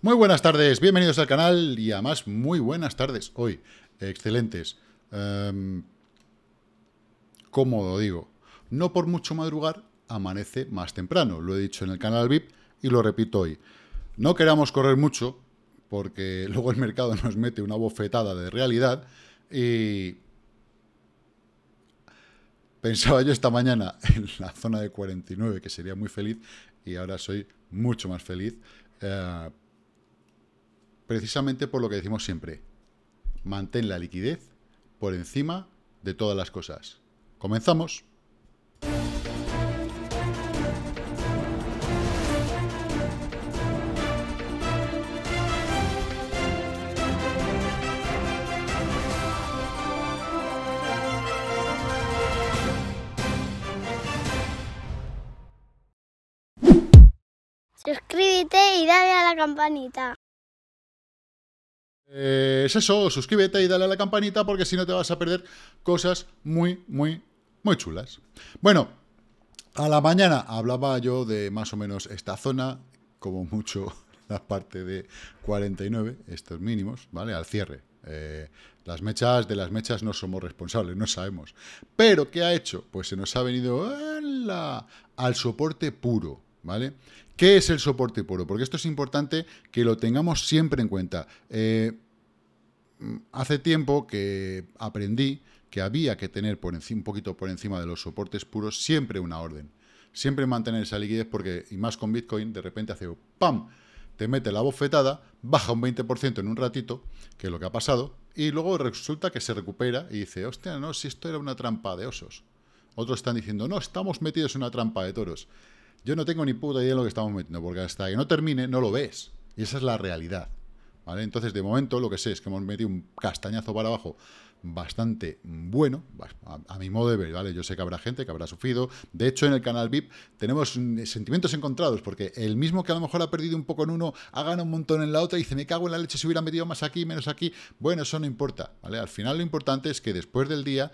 Muy buenas tardes, bienvenidos al canal y además muy buenas tardes hoy. Excelentes. Como em, cómodo, digo. No por mucho madrugar, amanece más temprano. Lo he dicho en el canal VIP y lo repito hoy. No queramos correr mucho porque luego el mercado nos mete una bofetada de realidad y... Pensaba yo esta mañana en la zona de 49 que sería muy feliz y ahora soy mucho más feliz. Eh, precisamente por lo que decimos siempre. Mantén la liquidez por encima de todas las cosas. ¡Comenzamos! Suscríbete y dale a la campanita. Eh, es eso, suscríbete y dale a la campanita porque si no te vas a perder cosas muy, muy, muy chulas. Bueno, a la mañana hablaba yo de más o menos esta zona, como mucho la parte de 49, estos mínimos, ¿vale? Al cierre. Eh, las mechas, de las mechas no somos responsables, no sabemos. Pero, ¿qué ha hecho? Pues se nos ha venido al soporte puro, ¿vale? ¿Qué es el soporte puro? Porque esto es importante que lo tengamos siempre en cuenta. Eh, mm, hace tiempo que aprendí que había que tener un poquito por encima de los soportes puros siempre una orden. Siempre mantener esa liquidez porque, y más con Bitcoin, de repente hace ¡pam! Te mete la bofetada, baja un 20% en un ratito, que es lo que ha pasado, y luego resulta que se recupera y dice, hostia, no, si esto era una trampa de osos. Otros están diciendo, no, estamos metidos en una trampa de toros. Yo no tengo ni puta idea de lo que estamos metiendo, porque hasta que no termine no lo ves. Y esa es la realidad. ¿vale? Entonces, de momento, lo que sé es que hemos metido un castañazo para abajo bastante bueno, a, mi modo de ver, ¿vale? Yo sé que habrá gente que habrá sufrido. De hecho, en el canal VIP tenemos mm, sentimientos encontrados, porque el mismo que a lo mejor ha perdido un poco en uno, ha ganado un montón en la otra y dice, me cago en la leche si hubiera metido más aquí, menos aquí. Bueno, eso no importa, ¿vale? Al final lo importante es que después del día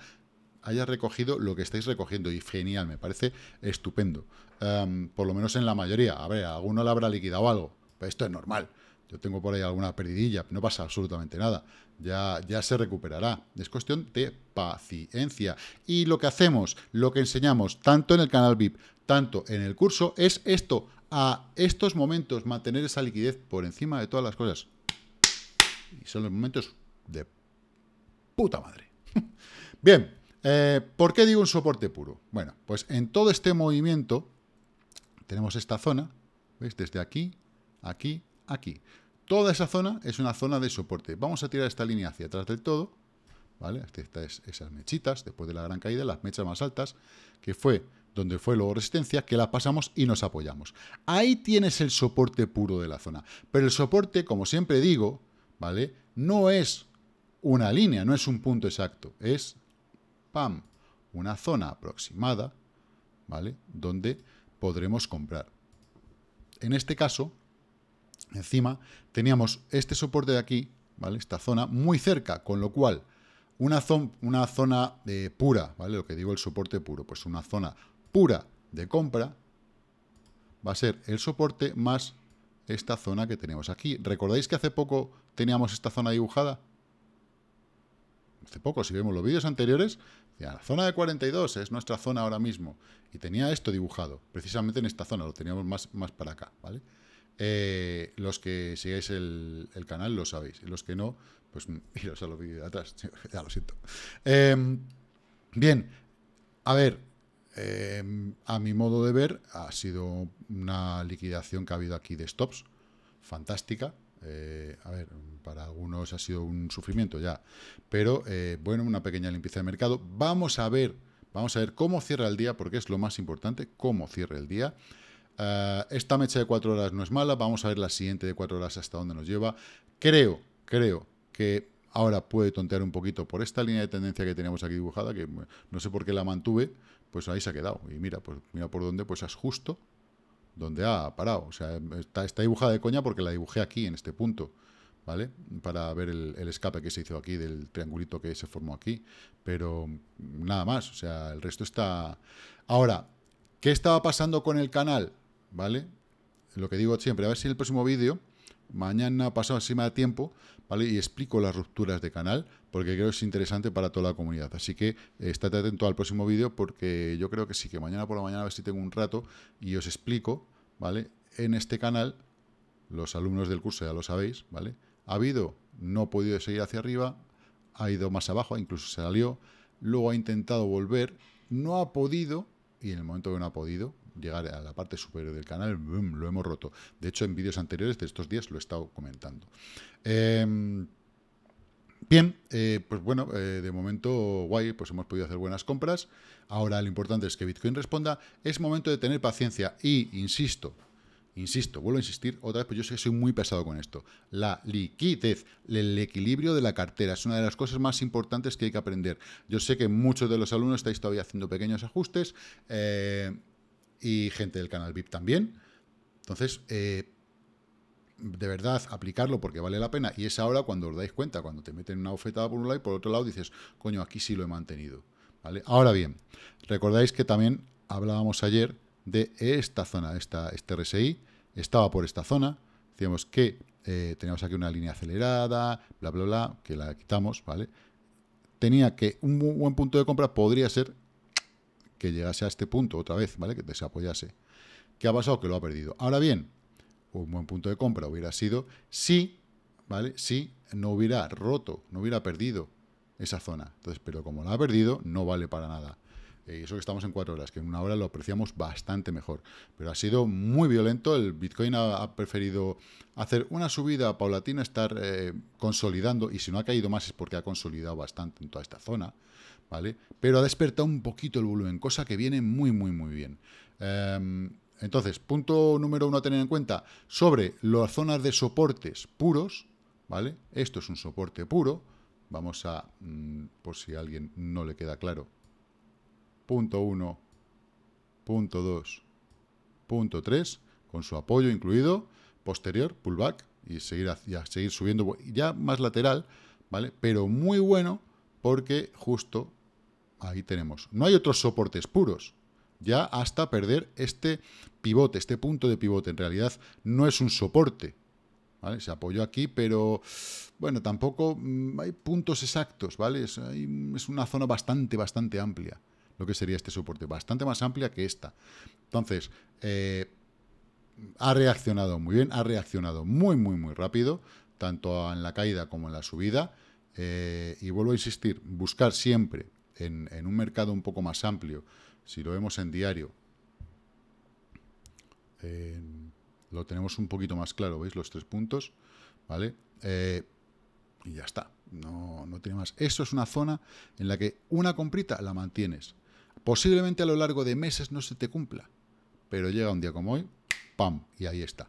haya recogido lo que estáis recogiendo y genial, me parece estupendo. Em, por lo menos en la mayoría. A ver, alguno le habrá liquidado algo, pero pues esto es normal. Yo tengo por ahí alguna perdidilla, no pasa absolutamente nada. Ya, ya se recuperará. Es cuestión de paciencia. Y lo que hacemos, lo que enseñamos, tanto en el canal VIP, tanto en el curso, es esto. A estos momentos, mantener esa liquidez por encima de todas las cosas. Y son los momentos de puta madre. Bien, eh, ¿Por qué digo un soporte puro? Bueno, pues en todo este movimiento tenemos esta zona, ¿ves? Desde aquí, aquí, aquí. Toda esa zona es una zona de soporte. Vamos a tirar esta línea hacia atrás del todo, ¿vale? Este, Estas esas mechitas, después de la gran caída, las mechas más altas, que fue donde fue luego resistencia, que la pasamos y nos apoyamos. Ahí tienes el soporte puro de la zona. Pero el soporte, como siempre digo, ¿vale? No es una línea, no es un punto exacto, es PAM una zona aproximada, ¿vale? Donde podremos comprar. En este caso, encima, teníamos este soporte de aquí, ¿vale? Esta zona muy cerca, con lo cual, una, una zona de eh, pura, ¿vale? Lo que digo el soporte puro, pues una zona pura de compra va a ser el soporte más esta zona que tenemos aquí. ¿Recordáis que hace poco teníamos esta zona dibujada? Hace poco, si vemos los vídeos anteriores, la zona de 42 es nuestra zona ahora mismo. Y tenía esto dibujado, precisamente en esta zona, lo teníamos más, más para acá, ¿vale? Eh, los que sigáis el, canal lo sabéis, los que no, pues iros a los vídeos de atrás, ya lo siento. Em, bien, a ver, em, a mi modo de ver, ha sido una liquidación que ha habido aquí de stops, fantástica, eh, a ver, para algunos ha sido un sufrimiento ya, pero eh, bueno, una pequeña limpieza de mercado. Vamos a ver, vamos a ver cómo cierra el día, porque es lo más importante, cómo cierra el día. Eh, esta mecha de cuatro horas no es mala, vamos a ver la siguiente de cuatro horas hasta dónde nos lleva. Creo, creo que ahora puede tontear un poquito por esta línea de tendencia que tenemos aquí dibujada, que no sé por qué la mantuve, pues ahí se ha quedado. Y mira, pues mira por dónde, pues es justo donde ha parado. O sea, está, dibujada de coña porque la dibujé aquí, en este punto. ¿vale? Para ver el, el, escape que se hizo aquí, del triangulito que se formó aquí. Pero nada más, o sea, el resto está... Ahora, ¿qué estaba pasando con el canal? ¿Vale? Lo que digo siempre, a ver si en el próximo vídeo mañana pasado encima de tiempo, ¿vale? Y explico las rupturas de canal, porque creo que es interesante para toda la comunidad. Así que eh, estate atento al próximo vídeo, porque yo creo que sí, que mañana por la mañana a ver si tengo un rato y os explico, ¿vale? En este canal, los alumnos del curso ya lo sabéis, ¿vale? Ha habido, no ha podido seguir hacia arriba, ha ido más abajo, incluso se salió, luego ha intentado volver, no ha podido, y en el momento que no ha podido, llegar a la parte superior del canal, lo hemos roto. De hecho, en vídeos anteriores de estos días lo he estado comentando. Em, bien, eh, pues bueno, eh, de momento guay, pues hemos podido hacer buenas compras. Ahora lo importante es que Bitcoin responda. Es momento de tener paciencia y, insisto, insisto, vuelvo a insistir otra vez, pues yo sé que soy muy pesado con esto. La liquidez, el equilibrio de la cartera es una de las cosas más importantes que hay que aprender. Yo sé que muchos de los alumnos estáis todavía haciendo pequeños ajustes. Eh, y gente del canal VIP también. Entonces, eh, de verdad, aplicarlo porque vale la pena. Y es ahora cuando os dais cuenta, cuando te meten una oferta por un lado y por otro lado dices, coño, aquí sí lo he mantenido. ¿Vale? Ahora bien, recordáis que también hablábamos ayer de esta zona, esta, este RSI, estaba por esta zona, decíamos que eh, teníamos aquí una línea acelerada, bla, bla, bla, que la quitamos, ¿vale? Tenía que un buen punto de compra podría ser que llegase a este punto otra vez, ¿vale? Que desapoyase. ¿Qué ha pasado? Que lo ha perdido. Ahora bien, un buen punto de compra hubiera sido si, ¿vale? Si no hubiera roto, no hubiera perdido esa zona. Entonces, pero como la ha perdido, no vale para nada. Eh, y eso que estamos en cuatro horas, que en una hora lo apreciamos bastante mejor. Pero ha sido muy violento. El Bitcoin ha, preferido hacer una subida paulatina, estar eh, consolidando. Y si no ha caído más es porque ha consolidado bastante en toda esta zona. Pero ha despertado un poquito el volumen, cosa que viene muy, muy, muy bien. Em, entonces, punto número uno a tener en cuenta, sobre las zonas de soportes puros, ¿vale? Esto es un soporte puro, vamos a, mm, por si a alguien no le queda claro, punto 1, punto 2, punto 3, con su apoyo incluido, posterior, pullback, y seguir, hacia, seguir subiendo, ya más lateral, ¿vale? Pero muy bueno, porque justo Ahí tenemos. No hay otros soportes puros. Ya hasta perder este pivote, este punto de pivote. En realidad no es un soporte. Se apoyó aquí, pero bueno, tampoco mm, hay puntos exactos, ¿vale? Es, una zona bastante, bastante amplia, lo que sería este soporte, bastante más amplia que esta. Entonces, eh, ha reaccionado muy bien, ha reaccionado muy, muy, muy rápido, tanto en la caída como en la subida. Eh, y vuelvo a insistir, buscar siempre en, un mercado un poco más amplio, si lo vemos en diario, lo tenemos un poquito más claro, ¿veis? Los tres puntos, ¿vale? Eh, y ya está, no, no tiene más. Eso es una zona en la que una comprita la mantienes. Posiblemente a lo largo de meses no se te cumpla, pero llega un día como hoy, ¡pam! Y ahí está.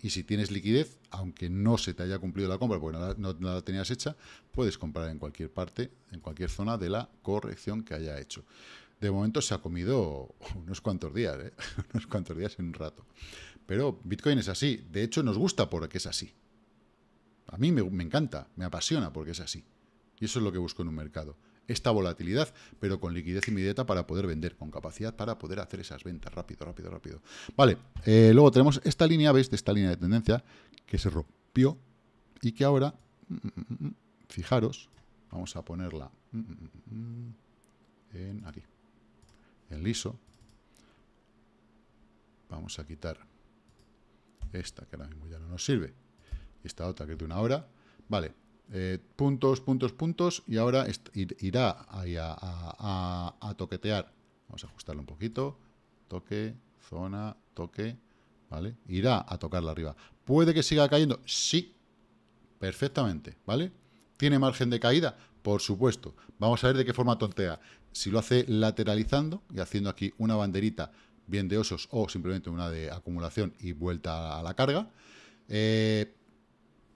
Y si tienes liquidez, aunque no se te haya cumplido la compra, porque no la, tenías hecha, puedes comprar en cualquier parte, en cualquier zona de la corrección que haya hecho. De momento se ha comido unos cuantos días, ¿eh? unos cuantos días en un rato. Pero Bitcoin es así. De hecho, nos gusta porque es así. A mí me encanta, me apasiona porque es así. Y eso es lo que busco en un mercado esta volatilidad, pero con liquidez inmediata para poder vender, con capacidad para poder hacer esas ventas rápido, rápido, rápido. Vale, eh, luego tenemos esta línea, ¿veis? Esta línea de tendencia que se rompió y que ahora, mm, mm, mm, fijaros, vamos a ponerla en aquí, en liso. Vamos a quitar esta que ahora mismo ya no nos sirve, y esta otra que es de una hora. Vale, eh, puntos, puntos, puntos, y ahora irá a, toquetear. Vamos a ajustarlo un poquito. Toque, zona, toque, ¿vale? Irá a tocarla arriba. ¿Puede que siga cayendo? Sí, perfectamente, ¿vale? ¿Tiene margen de caída? Por supuesto. Vamos a ver de qué forma tontea. Si lo hace lateralizando y haciendo aquí una banderita, bien de osos o simplemente una de acumulación y vuelta a la carga. Eh,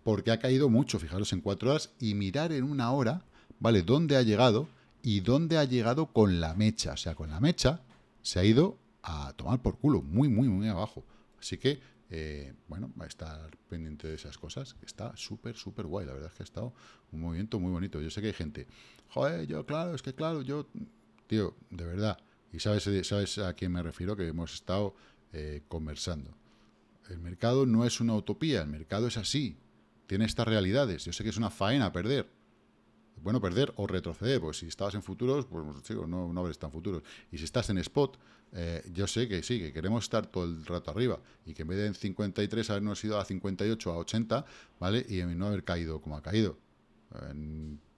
porque ha caído mucho, fijaros en cuatro horas, y mirar en una hora, ¿vale? ¿Dónde ha llegado? Y dónde ha llegado con la mecha. O sea, con la mecha se ha ido a tomar por culo, muy, muy, muy abajo. Así que, eh, bueno, va a estar pendiente de esas cosas. Está súper, súper guay. La verdad es que ha estado un movimiento muy bonito. Yo sé que hay gente, joder, yo, claro, es que claro, yo, tío, de verdad. Y sabes, sabes a quién me refiero, que hemos estado eh, conversando. El mercado no es una utopía, el mercado es así tiene estas realidades. Yo sé que es una faena perder. Bueno, perder o retroceder, pues si estabas en futuros, pues, pues no, no habrás tan futuros. Y si estás en spot, eh, yo sé que sí, que queremos estar todo el rato arriba y que en vez de en 53 habernos ido a 58, a 80, ¿vale? Y no haber caído como ha caído.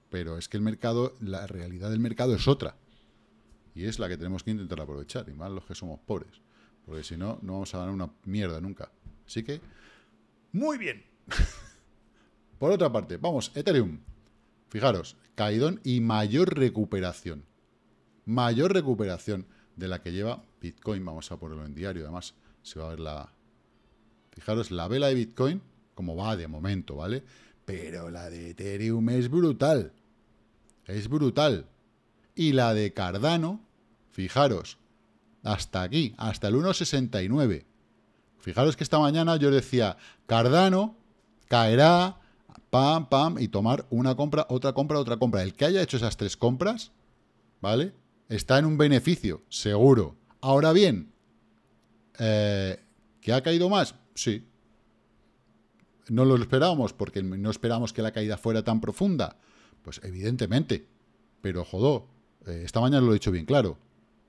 pero es que el mercado, la realidad del mercado es otra. Y es la que tenemos que intentar aprovechar, y más los que somos pobres. Porque si no, no vamos a ganar una mierda nunca. Así que, muy bien. Por otra parte, vamos, Ethereum. Fijaros, caidón y mayor recuperación. Mayor recuperación de la que lleva Bitcoin. Vamos a ponerlo en diario, además se va a ver la... Fijaros, la vela de Bitcoin, como va de momento, ¿vale? Pero la de Ethereum es brutal. Es brutal. Y la de Cardano, fijaros, hasta aquí, hasta el 1.69. Fijaros que esta mañana yo decía, Cardano caerá pam, pam, y tomar una compra, otra compra, otra compra. El que haya hecho esas tres compras, ¿vale? Está en un beneficio, seguro. Ahora bien, eh, ¿que ha caído más? Sí. No lo esperábamos, porque no esperábamos que la caída fuera tan profunda. Pues evidentemente. Pero jodó, eh, esta mañana lo he dicho bien claro.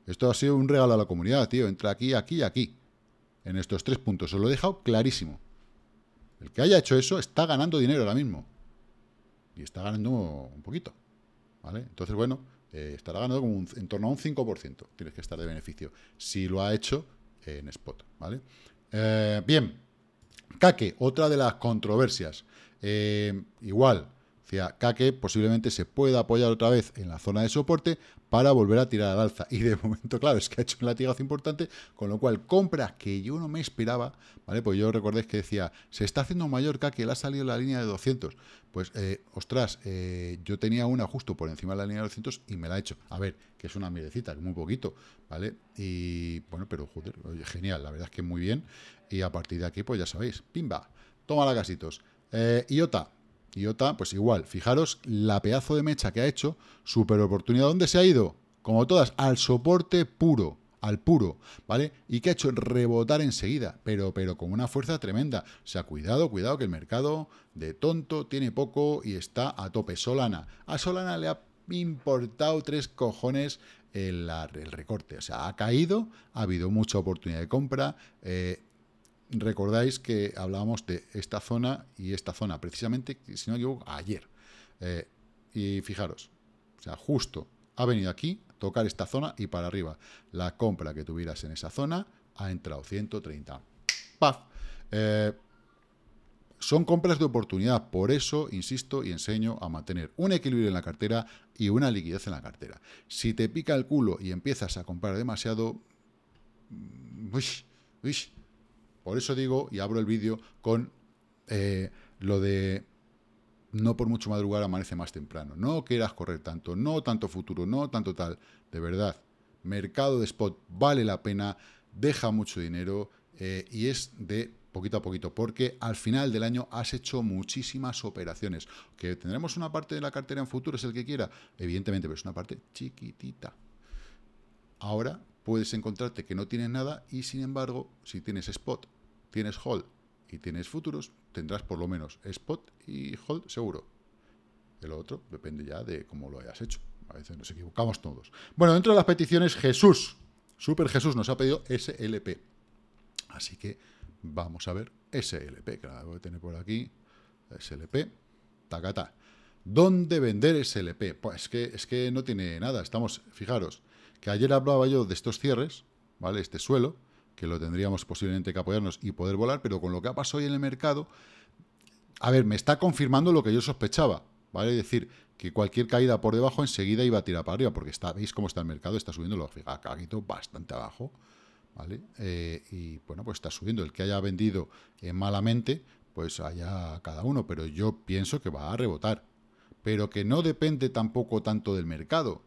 Esto ha sido un regalo a la comunidad, tío. Entra aquí, aquí y aquí. En estos tres puntos. Os lo he dejado clarísimo. El que haya hecho eso está ganando dinero ahora mismo. Y está ganando un poquito. ¿Vale? Entonces, bueno, eh, estará ganando como en torno a un 5%. Tienes que estar de beneficio. Si lo ha hecho en spot. ¿Vale? Eh, bien. Kake, otra de las controversias. Eh, igual, Decía, Kake posiblemente se pueda apoyar otra vez en la zona de soporte para volver a tirar al alza. Y de momento, claro, es que ha hecho un latigazo importante, con lo cual, compras que yo no me esperaba, ¿vale? Pues yo recordéis que decía, se está haciendo mayor Kake, le ha salido la línea de 200. Pues, eh, ostras, eh, yo tenía una justo por encima de la línea de 200 y me la ha hecho. A ver, que es una mirecita, muy poquito, ¿vale? Y, bueno, pero, joder, genial, la verdad es que muy bien. Y a partir de aquí, pues ya sabéis, pimba, toma la casitos. Eh, Iota, Iota, pues igual, fijaros la pedazo de mecha que ha hecho, super oportunidad. ¿Dónde se ha ido? Como todas, al soporte puro, al puro, ¿vale? Y que ha hecho rebotar enseguida, pero, pero con una fuerza tremenda. se ha cuidado, cuidado, que el mercado de tonto tiene poco y está a tope. Solana. A Solana le ha importado tres cojones el, el recorte. O sea, ha caído, ha habido mucha oportunidad de compra. Eh, recordáis que hablábamos de esta zona y esta zona, precisamente, si no llegó ayer. Eh, y fijaros, o sea, justo ha venido aquí, tocar esta zona y para arriba. La compra que tuvieras en esa zona ha entrado 130. ¡Paf! Eh, son compras de oportunidad, por eso insisto y enseño a mantener un equilibrio en la cartera y una liquidez en la cartera. Si te pica el culo y empiezas a comprar demasiado, uy, mm, uy, por eso digo, y abro el vídeo con eh, lo de no por mucho madrugar amanece más temprano. No quieras correr tanto, no tanto futuro, no tanto tal. De verdad, mercado de spot vale la pena, deja mucho dinero eh, y es de poquito a poquito, porque al final del año has hecho muchísimas operaciones. Que tendremos una parte de la cartera en futuro, es el que quiera, evidentemente, pero es una parte chiquitita. Ahora puedes encontrarte que no tienes nada y sin embargo, si tienes spot tienes hold y tienes futuros, tendrás por lo menos spot y hold seguro. El otro depende ya de cómo lo hayas hecho. A veces nos equivocamos todos. Bueno, dentro de las peticiones, Jesús, Super Jesús nos ha pedido SLP. Así que vamos a ver SLP, que la voy a tener por aquí. SLP, tacata. ¿Dónde vender SLP? Pues es que, es que no tiene nada. Estamos, fijaros, que ayer hablaba yo de estos cierres, ¿vale? Este suelo, que lo tendríamos posiblemente que apoyarnos y poder volar, pero con lo que ha pasado hoy en el mercado, a ver, me está confirmando lo que yo sospechaba, ¿vale? Es decir, que cualquier caída por debajo enseguida iba a tirar para arriba, porque está, veis cómo está el mercado, está subiendo ...lo fija, caguito, bastante abajo, ¿vale? Eh, y bueno, pues está subiendo. El que haya vendido eh, malamente, pues allá cada uno, pero yo pienso que va a rebotar, pero que no depende tampoco tanto del mercado,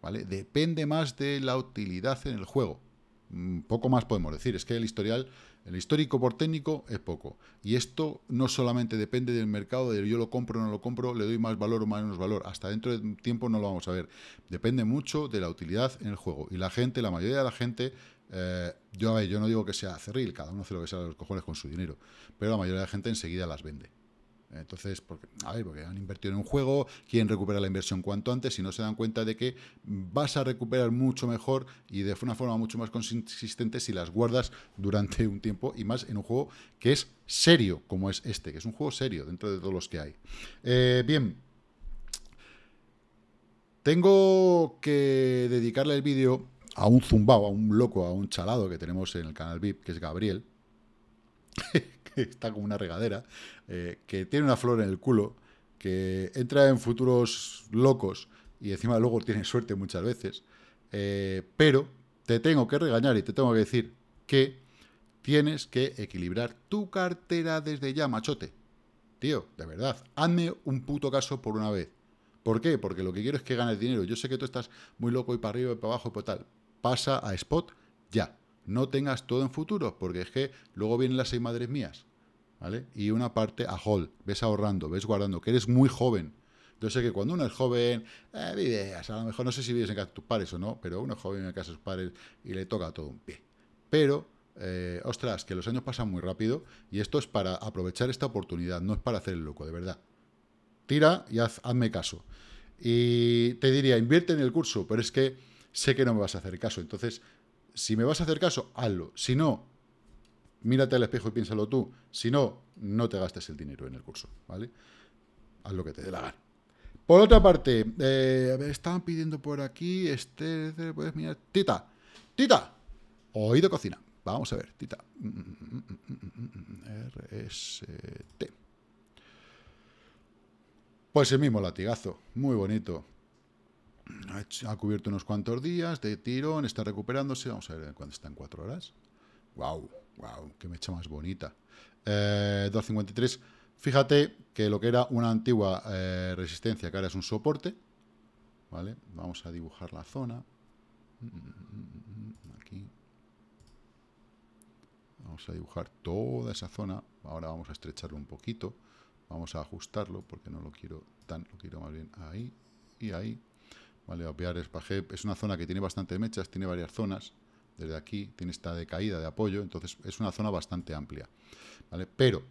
¿vale? Depende más de la utilidad en el juego. Mm, poco más podemos decir. Es que el historial, el histórico por técnico es poco. Y esto no solamente depende del mercado, de yo lo compro o no lo compro, le doy más valor o menos valor. Hasta dentro de tiempo no lo vamos a ver. Depende mucho de la utilidad en el juego. Y la gente, la mayoría de la gente, eh, yo, yo no digo que sea cerril, cada uno hace lo que sea de los cojones con su dinero. Pero la mayoría de la gente enseguida las vende. Entonces, porque, a ver, porque han invertido en un juego, quieren recuperar la inversión cuanto antes y no se dan cuenta de que vas a recuperar mucho mejor y de una forma mucho más consistente si las guardas durante un tiempo y más en un juego que es serio, como es este, que es un juego serio dentro de todos los que hay. Eh, bien. Tengo que dedicarle el vídeo a un zumbao, a un loco, a un chalado que tenemos en el canal VIP, que es Gabriel, está como una regadera, eh, que tiene una flor en el culo, que entra en futuros locos y encima luego tiene suerte muchas veces. Eh, pero te tengo que regañar y te tengo que decir que tienes que equilibrar tu cartera desde ya, machote. Tío, de verdad, hazme un puto caso por una vez. ¿Por qué? Porque lo que quiero es que ganes dinero. Yo sé que tú estás muy loco y para arriba y para abajo y por tal. Pasa a Spot ya. No tengas todo en futuro, porque es que luego vienen las seis madres mías, ¿vale? Y una parte a hall, ves ahorrando, ves guardando, que eres muy joven. Yo sé que cuando uno es joven, eh, vives, a lo mejor no sé si vives en casa de tus padres o no, pero uno es joven en casa de sus padres y le toca todo un pie. Pero, eh, ostras, que los años pasan muy rápido y esto es para aprovechar esta oportunidad, no es para hacer el loco, de verdad. Tira y hazme caso. Y te diría, invierte en el curso, pero es que sé que no me vas a hacer caso. Entonces, si me vas a hacer caso, hazlo. Si no, mírate al espejo y piénsalo tú. Si no, no te gastes el dinero en el curso, ¿vale? Haz lo que te dé la gana. Por otra parte, eh, a estaban pidiendo por aquí, este, este puedes mirar, Tita, Tita, oído cocina. Vamos a ver, Tita. RST. Pues el mismo latigazo, muy bonito ha, cubierto unos cuantos días de tirón, está recuperándose. Vamos a ver cuándo está en cuatro horas. ¡Guau! ¡Guau! ¡Qué mecha más bonita! 253. Eh, fíjate que lo que era una antigua eh, resistencia, que ahora es un soporte. ¿Vale? Vamos a dibujar la zona. Mm, aquí. Vamos a dibujar toda esa zona. Ahora vamos a estrecharlo un poquito. Vamos a ajustarlo porque no lo quiero tan, lo quiero más bien ahí y ahí. ¿vale? es una zona que tiene bastantes mechas, tiene varias zonas, desde aquí tiene esta de caída, de apoyo, entonces es una zona bastante amplia, ¿vale? Pero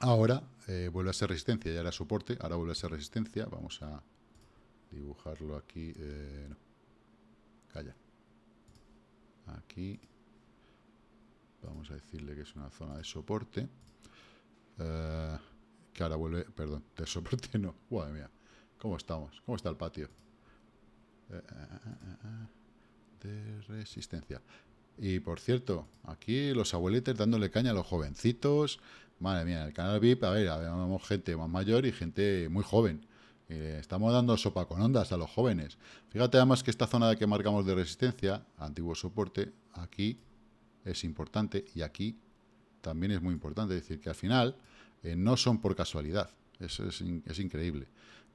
ahora eh, vuelve a ser resistencia, ya era soporte, ahora vuelve a ser resistencia, vamos a dibujarlo aquí, eh, calla, aquí, vamos a decirle que es una zona de soporte, eh, que ahora vuelve, perdón, de soporte no, madre mía, ¿cómo estamos? ¿Cómo está el patio? Eh, eh, eh, de resistencia. Y por cierto, aquí los abuelitos dándole caña a los jovencitos. Madre mía, el canal VIP, a ver, tenemos gente más mayor y gente muy joven. estamos dando sopa con ondas a los jóvenes. Fíjate además que esta zona que marcamos de resistencia, antiguo soporte, aquí es importante y aquí también es muy importante. Es decir, que al final no son por casualidad. Eso es, es increíble.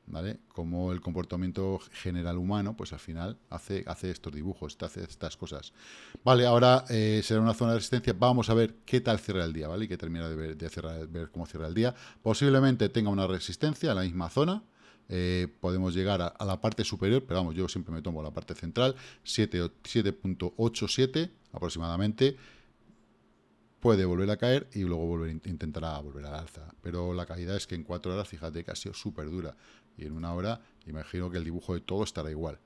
¿vale? Como el comportamiento general humano, pues al final hace, estos dibujos, hace estas cosas. Vale, ahora eh, será una zona de resistencia. Vamos a ver qué tal cierra el día, ¿vale? Y que termina de, ver, cómo cierra el día. Posiblemente tenga una resistencia en la misma zona. Eh, podemos llegar a, la parte superior, pero vamos, yo siempre me tomo la parte central, 7.87 aproximadamente puede volver a caer y luego intentará volver al alza. Pero la caída es que en cuatro horas, fíjate que ha sido súper dura. Y en una hora, imagino que el dibujo de todo estará igual.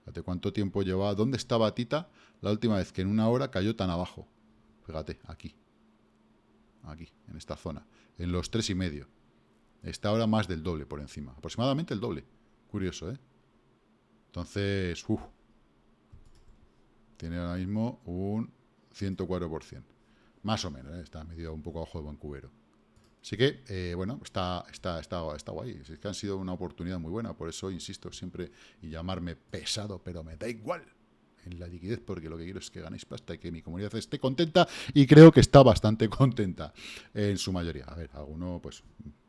Fíjate cuánto tiempo llevaba. ¿Dónde estaba Tita la última vez que en una hora cayó tan abajo? Fíjate, aquí. Aquí, en esta zona. En los tres y medio. Está ahora más del doble por encima. Aproximadamente el doble. Curioso, ¿eh? Entonces, uff. Uh, tiene ahora mismo un 104%. Más o menos, ¿eh? está medido un poco abajo de Vancouver. Así que, eh, bueno, está, está, está, está guay. Es que han sido una oportunidad muy buena. Por eso, insisto, siempre y llamarme pesado, pero me da igual en la liquidez, porque lo que quiero es que ganéis pasta y que mi comunidad esté contenta, y creo que está bastante contenta en su mayoría. A ver, alguno, pues,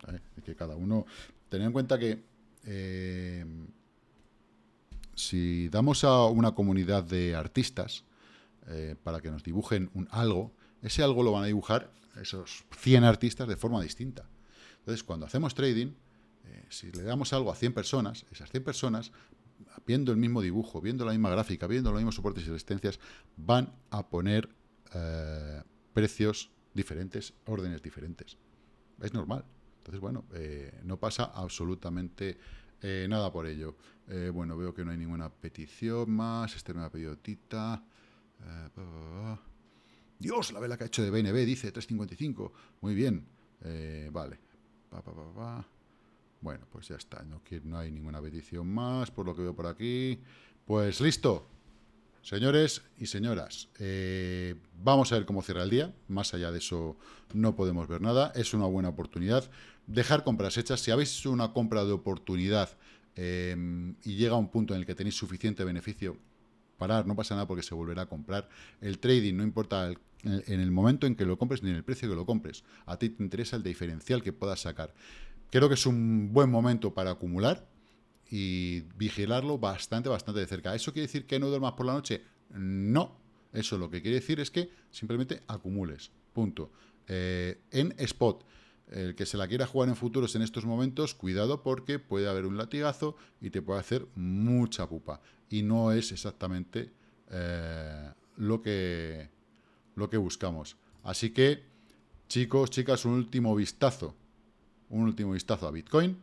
eh, que cada uno... Tened en cuenta que eh, si damos a una comunidad de artistas para que nos dibujen un algo, ese algo lo van a dibujar esos 100 artistas de forma distinta. Entonces, cuando hacemos trading, eh, si le damos algo a 100 personas, esas 100 personas, viendo el mismo dibujo, viendo la misma gráfica, viendo los mismos soportes y resistencias, van a poner eh, precios diferentes, órdenes diferentes. Es normal. Entonces, bueno, eh, no pasa absolutamente nada por ello. bueno, veo que no hay ninguna petición más. Este me ha pedido Dios, la vela que ha hecho de BNB, dice 355. Muy bien. Eh, vale. bueno, pues ya está. No, hay ninguna petición más, por lo que veo por aquí. Pues listo. Señores y señoras, eh, vamos a ver cómo cierra el día. Más allá de eso no podemos ver nada. Es una buena oportunidad. Dejar compras hechas. Si habéis hecho una compra de oportunidad eh, y llega a un punto en el que tenéis suficiente beneficio, parar, no pasa nada porque se volverá a comprar. El trading no importa en el momento en que lo compres ni en el precio que lo compres. A ti te interesa el diferencial que puedas sacar. Creo que es un buen momento para acumular y vigilarlo bastante, bastante de cerca. ¿Eso quiere decir que no duermas por la noche? No. Eso lo que quiere decir es que simplemente acumules. Punto. Eh, en spot el que se la quiera jugar en futuros en estos momentos, cuidado porque puede haber un latigazo y te puede hacer mucha pupa y no es exactamente eh, lo, que, lo que buscamos. Así que, chicos, chicas, un último vistazo, un último vistazo a Bitcoin.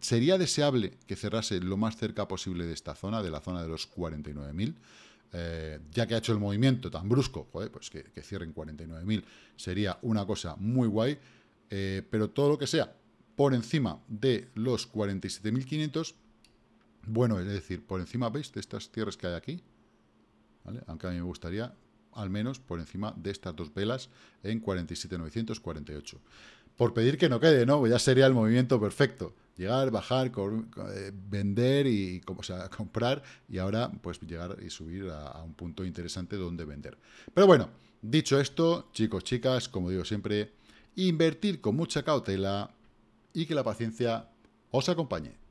Sería deseable que cerrase lo más cerca posible de esta zona, de la zona de los 49.000, eh, ya que ha hecho el movimiento tan brusco, joder, pues que, cierren 49.000 sería una cosa muy guay, eh, pero todo lo que sea por encima de los 47.500 bueno, es decir, por encima, ¿veis? De estas tierras que hay aquí, Aunque a mí me gustaría, al menos, por encima de estas dos velas en 47,948. Por pedir que no quede, ¿no? Pues ya sería el movimiento perfecto. Llegar, bajar, eh, vender y sea, comprar y ahora pues llegar y subir a un punto interesante donde vender. Pero bueno, dicho esto, chicos, chicas, como digo siempre, invertir con mucha cautela y que la paciencia os acompañe.